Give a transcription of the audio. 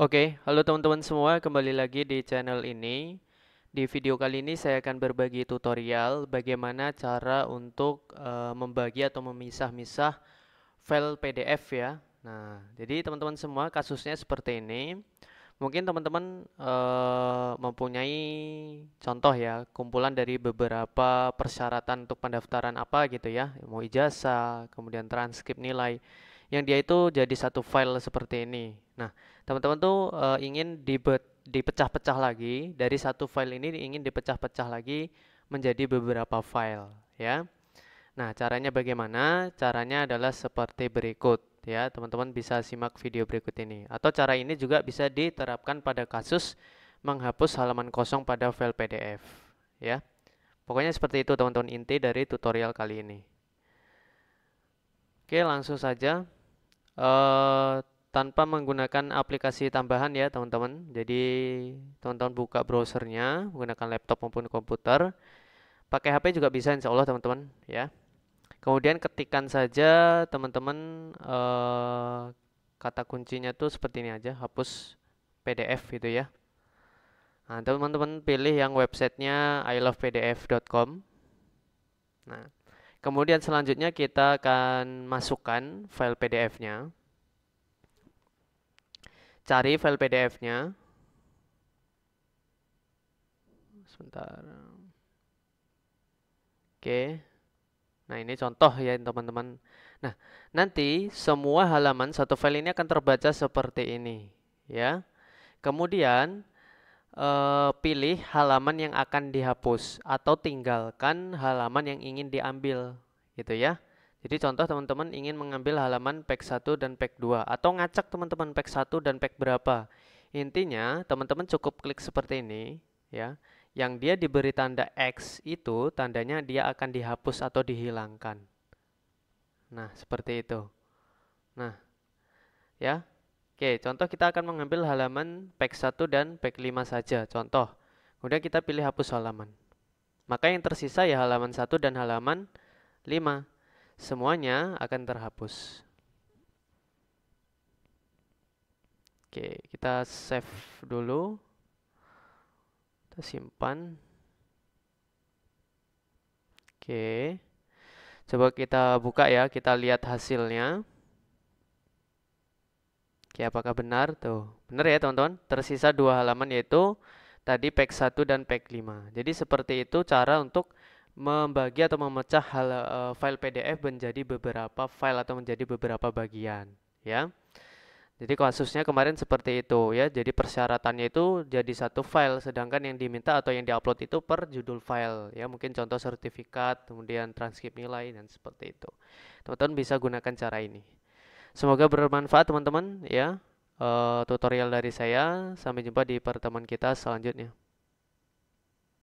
Oke, halo teman-teman semua, kembali lagi di channel ini. Di video kali ini saya akan berbagi tutorial bagaimana cara untuk uh, membagi atau memisah-misah file PDF ya. Nah, jadi teman-teman semua kasusnya seperti ini. Mungkin teman-teman uh, mempunyai contoh ya, kumpulan dari beberapa persyaratan untuk pendaftaran apa gitu ya, mau ijazah, kemudian transkrip nilai yang dia itu jadi satu file seperti ini. Nah, teman-teman tuh uh, ingin dipecah-pecah lagi dari satu file ini ingin dipecah-pecah lagi menjadi beberapa file, ya. Nah, caranya bagaimana? Caranya adalah seperti berikut, ya. Teman-teman bisa simak video berikut ini. Atau cara ini juga bisa diterapkan pada kasus menghapus halaman kosong pada file PDF, ya. Pokoknya seperti itu teman-teman inti dari tutorial kali ini. Oke, langsung saja Eh, tanpa menggunakan aplikasi tambahan ya teman-teman. Jadi teman-teman buka browsernya menggunakan laptop maupun komputer. Pakai HP juga bisa insya Allah teman-teman ya. Kemudian ketikan saja teman-teman eh, kata kuncinya tuh seperti ini aja hapus PDF gitu ya. Nah teman-teman pilih yang websitenya ilovepdf.com. Nah kemudian selanjutnya kita akan masukkan file PDF-nya cari file PDF-nya. Sebentar. Oke. Nah, ini contoh ya teman-teman. Nah, nanti semua halaman satu file ini akan terbaca seperti ini, ya. Kemudian eh, pilih halaman yang akan dihapus atau tinggalkan halaman yang ingin diambil, gitu ya. Jadi contoh teman-teman ingin mengambil halaman pack 1 dan pack 2 atau ngacak teman-teman pack 1 dan pack berapa. Intinya teman-teman cukup klik seperti ini ya. Yang dia diberi tanda X itu tandanya dia akan dihapus atau dihilangkan. Nah, seperti itu. Nah, ya. Oke, contoh kita akan mengambil halaman pack 1 dan pack 5 saja. Contoh. Kemudian kita pilih hapus halaman. Maka yang tersisa ya halaman 1 dan halaman 5 semuanya akan terhapus. Oke, kita save dulu. Kita simpan. Oke. Coba kita buka ya, kita lihat hasilnya. Oke, apakah benar tuh? Benar ya, teman-teman. Tersisa dua halaman yaitu tadi pack 1 dan pack 5. Jadi seperti itu cara untuk membagi atau memecah hal, uh, file PDF menjadi beberapa file atau menjadi beberapa bagian ya. Jadi kasusnya kemarin seperti itu ya. Jadi persyaratannya itu jadi satu file sedangkan yang diminta atau yang diupload itu per judul file ya. Mungkin contoh sertifikat, kemudian transkrip nilai dan seperti itu. Teman-teman bisa gunakan cara ini. Semoga bermanfaat teman-teman ya. E, tutorial dari saya. Sampai jumpa di pertemuan kita selanjutnya.